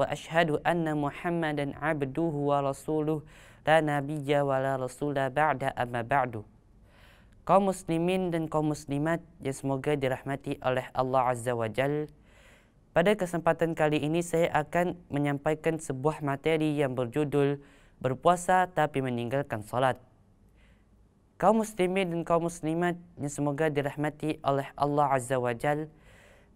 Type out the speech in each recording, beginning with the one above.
Wa ashhadu وأشهد أن محمدا عبده ورسوله لا نبي ولا رسول بعد أما بعد kaum muslimin dan kaum muslimat yang semoga dirahmati oleh Allah Azza wa Jal. Pada kesempatan kali ini saya akan menyampaikan sebuah materi yang berjudul Berpuasa tapi meninggalkan salat. Kaum muslimin dan kaum muslimat yang semoga dirahmati oleh Allah Azza wa Jal.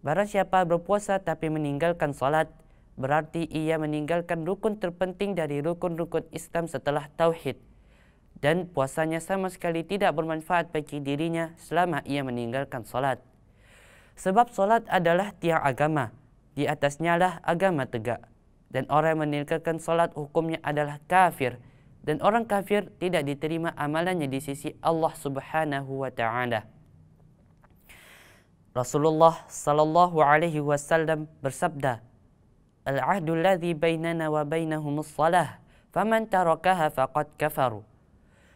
Barang siapa berpuasa tapi meninggalkan salat, berarti ia meninggalkan rukun terpenting dari rukun-rukun Islam setelah Tauhid. Dan puasanya sama sekali tidak bermanfaat bagi dirinya selama ia meninggalkan solat. Sebab solat adalah tiang agama, di atasnya lah agama tegak. Dan orang yang meninggalkan solat hukumnya adalah kafir. Dan orang kafir tidak diterima amalannya di sisi Allah Subhanahu wa taala. Rasulullah sallallahu alaihi wasallam bersabda, العهد الذي بيننا وبينهم الصلاة فمن تركها فقد كفر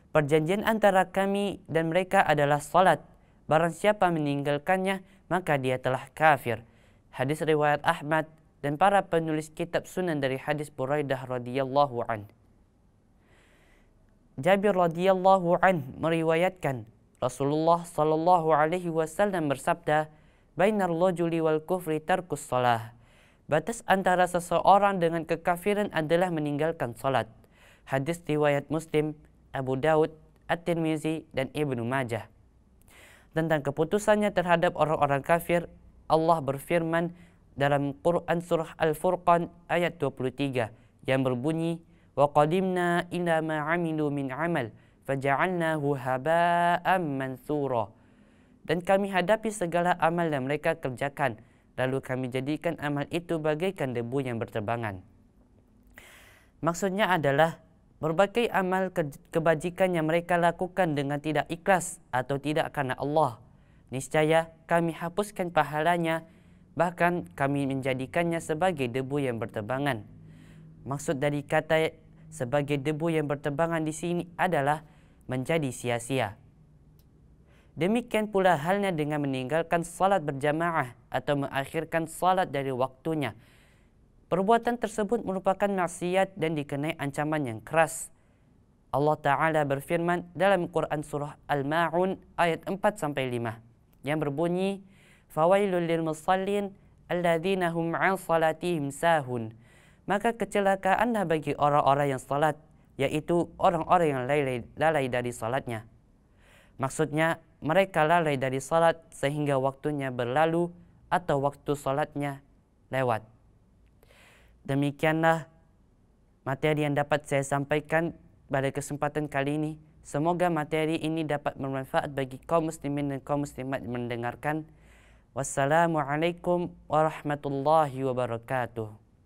Perjanjian antara kami dan mereka adalah salat. Barang siapa meninggalkannya, maka dia telah kafir. Hadis riwayat Ahmad dan para penulis kitab sunan dari hadis Buraidah radhiyallahu an. Jabir radhiyallahu an meriwayatkan Rasulullah sallallahu alaihi wasallam bersabda, "Bainar rajuli wal kufri tarkus salah." batas antara seseorang dengan kekafiran adalah meninggalkan solat. Hadis riwayat Muslim, Abu Daud, At-Tirmizi dan Ibn Majah. Tentang keputusannya terhadap orang-orang kafir, Allah berfirman dalam Quran Surah Al-Furqan ayat 23 yang berbunyi, وَقَدِمْنَا إِلَى مَا عَمِلُوا مِنْ عَمَلْ فَجَعَلْنَاهُ هَبَاءً مَنْثُورًا Dan kami hadapi segala amal yang mereka kerjakan, lalu kami jadikan amal itu bagaikan debu yang berterbangan. Maksudnya adalah berbagai amal kebajikan yang mereka lakukan dengan tidak ikhlas atau tidak karena Allah. Niscaya kami hapuskan pahalanya, bahkan kami menjadikannya sebagai debu yang berterbangan. Maksud dari kata sebagai debu yang berterbangan di sini adalah menjadi sia-sia. Demikian pula halnya dengan meninggalkan salat berjamaah atau mengakhirkan salat dari waktunya. Perbuatan tersebut merupakan maksiat dan dikenai ancaman yang keras. Allah Ta'ala berfirman dalam Quran Surah Al-Ma'un ayat 4 sampai 5 yang berbunyi فَوَيْلٌ لِلْمُصَلِّينَ الَّذِينَ هُمْ عَنْ صَلَاتِهِمْ سَاهُنْ Maka kecelakaanlah bagi orang-orang yang salat, yaitu orang-orang yang lalai dari salatnya. Maksudnya, mereka lalai dari salat sehingga waktunya berlalu atau waktu salatnya lewat. Demikianlah materi yang dapat saya sampaikan pada kesempatan kali ini. Semoga materi ini dapat bermanfaat bagi kaum muslimin dan kaum muslimat mendengarkan. Wassalamualaikum warahmatullahi wabarakatuh.